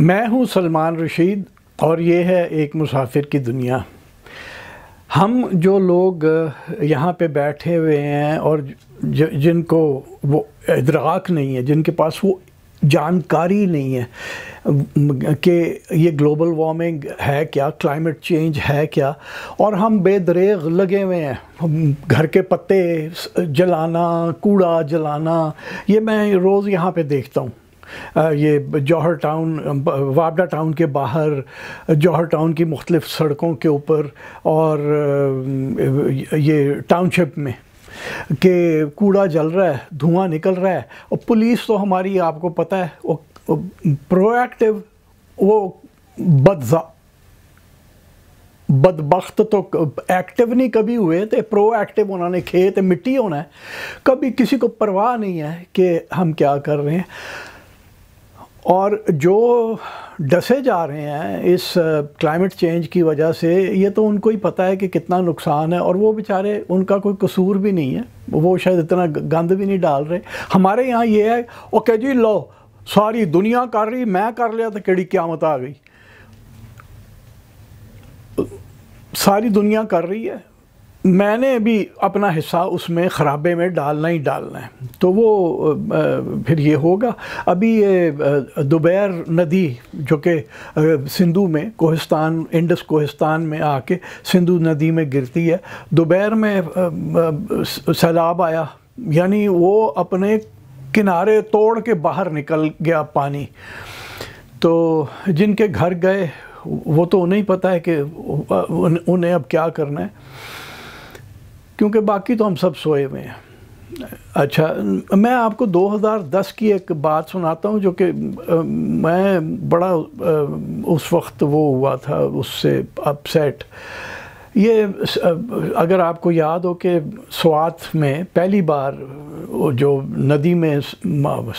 मैं हूं सलमान रशीद और ये है एक मुसाफिर की दुनिया हम जो लोग यहाँ पे बैठे हुए हैं और ज, जिनको वो इदराक नहीं है जिनके पास वो जानकारी नहीं है कि ये ग्लोबल वार्मिंग है क्या क्लाइमेट चेंज है क्या और हम बेदरेग लगे हुए हैं घर के पत्ते जलाना कूड़ा जलाना ये मैं रोज़ यहाँ पे देखता हूँ ये जौहर टाउन वाबडा टाउन के बाहर जौहर टाउन की मुख्तलिफ सड़कों के ऊपर और ये टाउनशिप में कि कूड़ा जल रहा है धुआं निकल रहा है और पुलिस तो हमारी आपको पता है वो प्रोएक्टिव वो बदजा बदबخت तो एक्टिव नहीं कभी हुए थे प्रोएक्टिव उन्होंने खेत मिट्टी होना है कभी किसी को परवाह नहीं है कि हम क्या कर रहे हैं और जो डसे जा रहे हैं इस क्लाइमेट चेंज की वजह से ये तो उनको ही पता है कि कितना नुकसान है और वो बेचारे उनका कोई कसूर भी नहीं है वो शायद इतना गंद भी नहीं डाल रहे हमारे यहाँ ये है ओके जी लो सारी दुनिया कर रही मैं कर लिया तो कड़ी क्यामत आ गई सारी दुनिया कर रही है मैंने भी अपना हिस्सा उसमें ख़राबे में डालना ही डालना है तो वो फिर ये होगा अभी ये दोबैर नदी जो कि सिंधु में कोहिस्तान इंडस कोहिस्तान में आके सिंधु नदी में गिरती है दोपहर में सैलाब आया यानी वो अपने किनारे तोड़ के बाहर निकल गया पानी तो जिनके घर गए वो तो उन्हें ही पता है कि उन्हें अब क्या करना है क्योंकि बाकी तो हम सब सोए हुए हैं अच्छा मैं आपको 2010 की एक बात सुनाता हूँ जो कि मैं बड़ा आ, उस वक्त वो हुआ था उससे अपसेट ये अगर आपको याद हो कि स्वात में पहली बार जो नदी में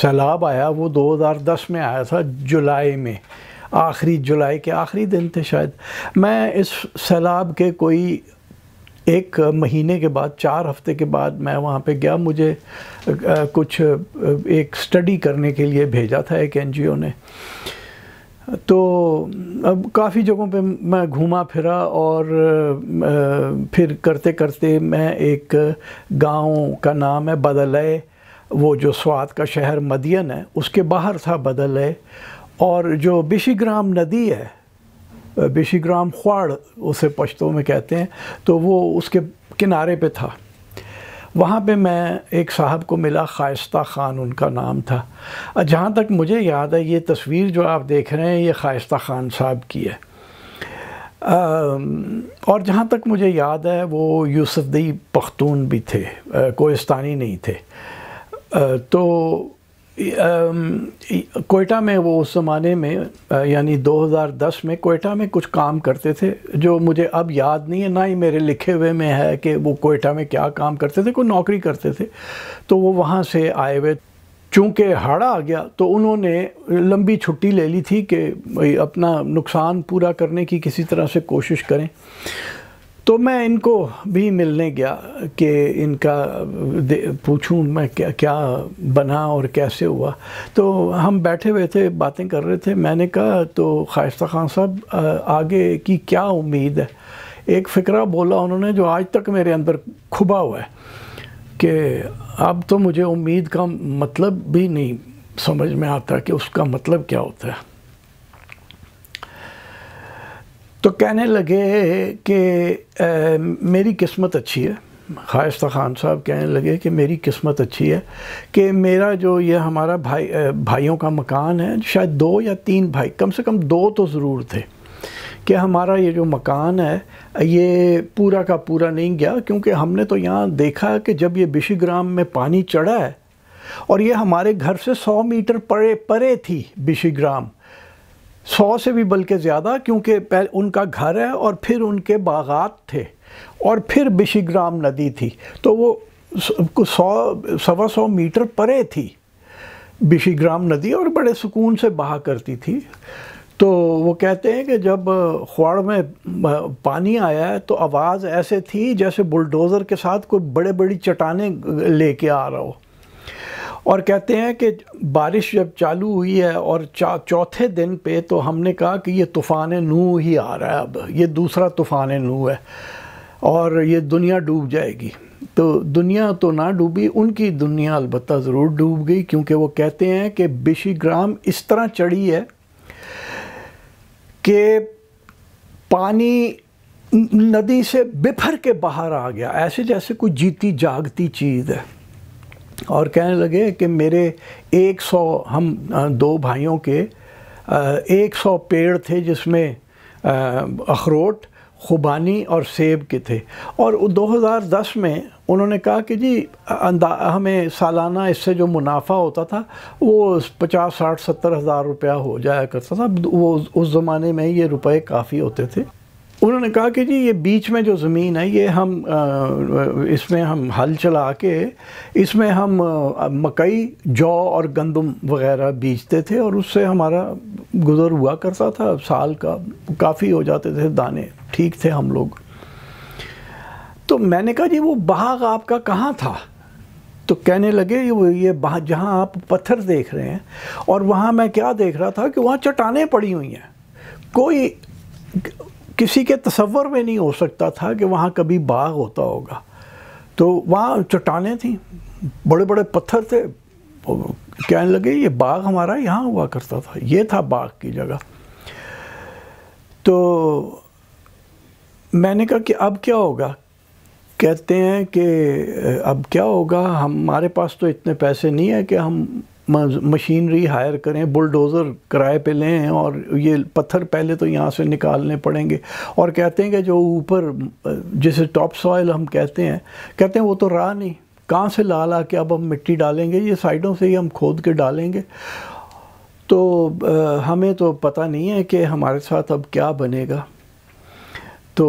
सैलाब आया वो 2010 में आया था जुलाई में आखिरी जुलाई के आखिरी दिन थे शायद मैं इस सैलाब के कोई एक महीने के बाद चार हफ्ते के बाद मैं वहाँ पे गया मुझे कुछ एक स्टडी करने के लिए भेजा था एक एनजीओ ने तो अब काफ़ी जगहों पे मैं घूमा फिरा और फिर करते करते मैं एक गांव का नाम है बदलय वो जो स्वाद का शहर मदियन है उसके बाहर था बदलय और जो बिशीग्राम नदी है बेशीग्राम ख्वाड़ उसे पश्तों में कहते हैं तो वो उसके किनारे पे था वहाँ पे मैं एक साहब को मिला खायस्ता ख़ान उनका नाम था जहाँ तक मुझे याद है ये तस्वीर जो आप देख रहे हैं ये खायस्ता ख़ान साहब की है और जहाँ तक मुझे याद है वो यूसुफ़ी पख्तून भी थे कोस्तानी नहीं थे तो कोयटा में वो उस ज़माने में यानी 2010 में कोयटा में कुछ काम करते थे जो मुझे अब याद नहीं है ना ही मेरे लिखे हुए में है कि वो कोयटा में क्या काम करते थे कोई नौकरी करते थे तो वो वहाँ से आए हुए चूँकि हाड़ा आ गया तो उन्होंने लंबी छुट्टी ले ली थी कि अपना नुकसान पूरा करने की किसी तरह से कोशिश करें तो मैं इनको भी मिलने गया कि इनका पूछूं मैं क्या क्या बना और कैसे हुआ तो हम बैठे हुए थे बातें कर रहे थे मैंने कहा तो खायस्ता खान साहब आगे की क्या उम्मीद है एक फ़िक्रा बोला उन्होंने जो आज तक मेरे अंदर खुबा हुआ है कि अब तो मुझे उम्मीद का मतलब भी नहीं समझ में आता कि उसका मतलब क्या होता है तो कहने लगे कि मेरी किस्मत अच्छी है खायस्ता ख़ान साहब कहने लगे कि मेरी किस्मत अच्छी है कि मेरा जो ये हमारा भाई भाइयों का मकान है शायद दो या तीन भाई कम से कम दो तो ज़रूर थे कि हमारा ये जो मकान है ये पूरा का पूरा नहीं गया क्योंकि हमने तो यहाँ देखा कि जब ये बिशीग्राम में पानी चढ़ा है और ये हमारे घर से सौ मीटर परे परे थी बिशीग्राम सौ से भी बल्कि ज़्यादा क्योंकि उनका घर है और फिर उनके बागात थे और फिर बिशिग्राम नदी थी तो वो सौ सवा सौ मीटर परे थी बिशिग्राम नदी और बड़े सुकून से बहा करती थी तो वो कहते हैं कि जब ख्वाड़ में पानी आया है तो आवाज़ ऐसे थी जैसे बुलडोज़र के साथ कोई बड़े बड़ी चट्टाने लेके आ रहा हो और कहते हैं कि बारिश जब चालू हुई है और चा चौथे दिन पे तो हमने कहा कि ये तूफ़ान नू ही आ रहा है अब ये दूसरा तूफ़ान नू है और ये दुनिया डूब जाएगी तो दुनिया तो ना डूबी उनकी दुनिया अलबत् ज़रूर डूब गई क्योंकि वो कहते हैं कि बिशीग्राम इस तरह चढ़ी है कि पानी नदी से बिफर के बाहर आ गया ऐसे जैसे कोई जीती जागती चीज़ है और कहने लगे कि मेरे 100 हम दो भाइयों के 100 पेड़ थे जिसमें अखरोट खुबानी और सेब के थे और 2010 में उन्होंने कहा कि जी हमें सालाना इससे जो मुनाफा होता था वो पचास साठ सत्तर हज़ार रुपया हो जाया करता था वो उस ज़माने में ये रुपए काफ़ी होते थे उन्होंने कहा कि जी ये बीच में जो ज़मीन है ये हम इसमें हम हल चला के इसमें हम मकई जौ और गंदम वगैरह बीजते थे और उससे हमारा गुजर हुआ करता था साल का काफ़ी हो जाते थे दाने ठीक थे हम लोग तो मैंने कहा जी वो बाग आपका कहाँ था तो कहने लगे ये ये जहाँ आप पत्थर देख रहे हैं और वहाँ मैं क्या देख रहा था कि वहाँ चटाने पड़ी हुई हैं कोई किसी के तस्वर में नहीं हो सकता था कि वहाँ कभी बाग होता होगा तो वहाँ चट्टानें थी बड़े बड़े पत्थर थे कहने लगे ये बाग हमारा यहाँ हुआ करता था ये था बाग की जगह तो मैंने कहा कि अब क्या होगा कहते हैं कि अब क्या होगा हमारे पास तो इतने पैसे नहीं है कि हम मशीनरी हायर करें बुलडोज़र किराए पे लें और ये पत्थर पहले तो यहाँ से निकालने पड़ेंगे और कहते हैं कि जो ऊपर जैसे टॉप सॉयल हम कहते हैं कहते हैं वो तो रहा नहीं कहाँ से ला ला के अब हम मिट्टी डालेंगे ये साइडों से ही हम खोद के डालेंगे तो आ, हमें तो पता नहीं है कि हमारे साथ अब क्या बनेगा तो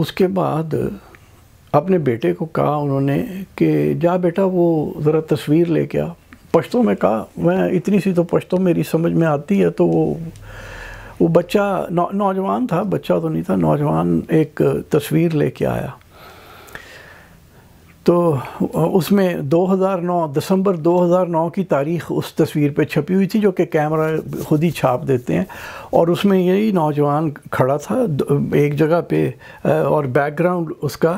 उसके बाद अपने बेटे को कहा उन्होंने कि जा बेटा वो ज़रा तस्वीर ले के आ पश्तों में कहा मैं इतनी सी तो पश्तों मेरी समझ में आती है तो वो वो बच्चा नौ नौजवान था बच्चा तो नहीं था नौजवान एक तस्वीर लेके आया तो उसमें 2009 दिसंबर 2009 की तारीख उस तस्वीर पे छपी हुई थी जो कि कैमरा खुद ही छाप देते हैं और उसमें यही नौजवान खड़ा था एक जगह पे और बैकग्राउंड उसका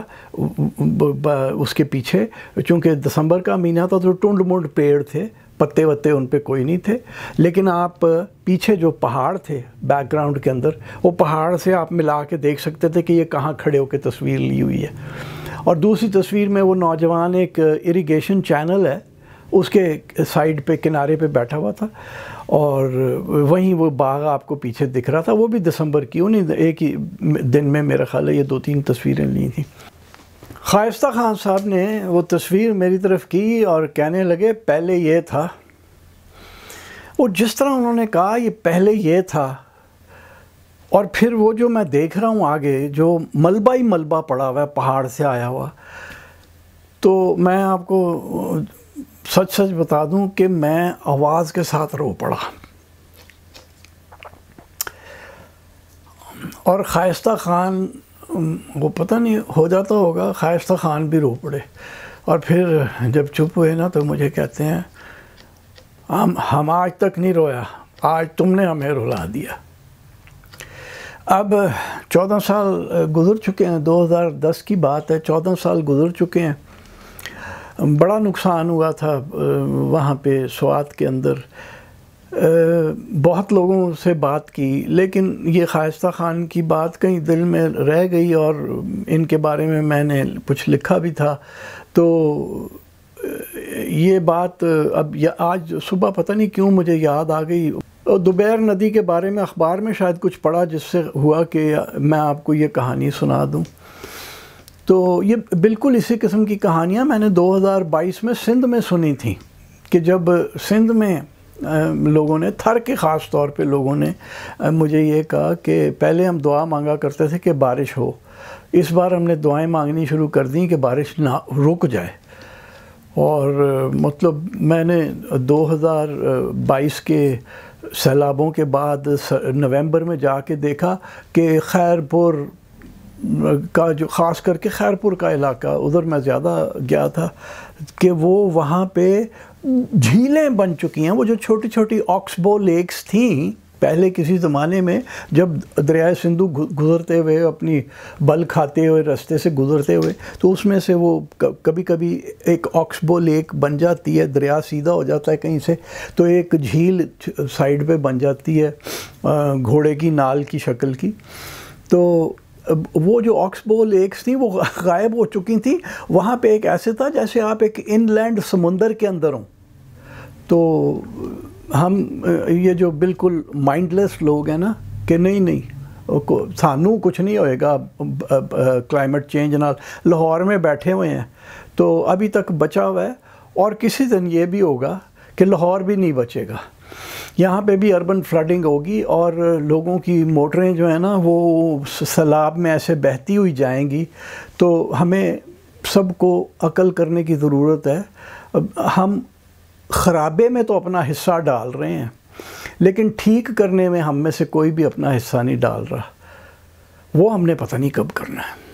उसके पीछे चूँकि दिसंबर का महीना था तो टुंड मुंड पेड़ थे पत्ते वत्ते उन पर कोई नहीं थे लेकिन आप पीछे जो पहाड़ थे बैकग्राउंड के अंदर वो पहाड़ से आप मिला के देख सकते थे कि ये कहाँ खड़े होकर तस्वीर ली हुई है और दूसरी तस्वीर में वो नौजवान एक इरिगेशन चैनल है उसके साइड पे किनारे पे बैठा हुआ था और वहीं वो बाग आपको पीछे दिख रहा था वो भी दिसंबर की उन्हीं एक ही दिन में मेरा ख्याल है ये दो तीन तस्वीरें ली थी खायस्ता खान साहब ने वो तस्वीर मेरी तरफ़ की और कहने लगे पहले ये था और जिस तरह उन्होंने कहा ये पहले ये था और फिर वो जो मैं देख रहा हूँ आगे जो मलबा ही मलबा पड़ा हुआ है पहाड़ से आया हुआ तो मैं आपको सच सच बता दूं कि मैं आवाज़ के साथ रो पड़ा और खायस्ता ख़ान वो पता नहीं हो जाता होगा खायस्ता ख़ान भी रो पड़े और फिर जब चुप हुए ना तो मुझे कहते हैं हम हम आज तक नहीं रोया आज तुमने हमें रुला दिया अब 14 साल गुजर चुके हैं 2010 की बात है 14 साल गुजर चुके हैं बड़ा नुकसान हुआ था वहाँ पे स्वाद के अंदर बहुत लोगों से बात की लेकिन ये ख़ास्त ख़ान की बात कहीं दिल में रह गई और इनके बारे में मैंने कुछ लिखा भी था तो ये बात अब या आज सुबह पता नहीं क्यों मुझे याद आ गई तो दोबैर नदी के बारे में अखबार में शायद कुछ पढ़ा जिससे हुआ कि मैं आपको ये कहानी सुना दूं तो ये बिल्कुल इसी किस्म की कहानियां मैंने 2022 में सिंध में सुनी थी कि जब सिंध में लोगों ने थर के ख़ास तौर पे लोगों ने मुझे ये कहा कि पहले हम दुआ मांगा करते थे कि बारिश हो इस बार हमने दुआएं मांगनी शुरू कर दी कि बारिश ना रुक जाए और मतलब मैंने 2022 के सैलाबों के बाद नवंबर में जाके देखा कि खैरपुर का जो ख़ास करके खैरपुर का इलाका उधर मैं ज़्यादा गया था कि वो वहाँ पे झीलें बन चुकी हैं वो जो छोटी छोटी ऑक्सबो लेक्स थी पहले किसी ज़माने में जब दरियाए सिंधु गुजरते हुए अपनी बल खाते हुए रास्ते से गुजरते हुए तो उसमें से वो कभी कभी एक ऑक्सबो लेक बन जाती है दरिया सीधा हो जाता है कहीं से तो एक झील साइड पे बन जाती है घोड़े की नाल की शक्ल की तो वो जो ऑक्सबो लेक्स थी वो गायब हो चुकी थी वहाँ पे एक ऐसे था जैसे आप एक इनलैंड समुंदर के अंदर हों तो हम ये जो बिल्कुल माइंडलेस लोग हैं ना कि नहीं नहीं सानू कुछ नहीं होएगा क्लाइमेट चेंज ना लाहौर में बैठे हुए हैं तो अभी तक बचा हुआ है और किसी दिन ये भी होगा कि लाहौर भी नहीं बचेगा यहाँ पे भी अर्बन फ्लडिंग होगी और लोगों की मोटरें जो है ना वो सैलाब में ऐसे बहती हुई जाएंगी तो हमें सबको अकल करने की ज़रूरत है हम ख़राबे में तो अपना हिस्सा डाल रहे हैं लेकिन ठीक करने में हम में से कोई भी अपना हिस्सा नहीं डाल रहा वो हमने पता नहीं कब करना है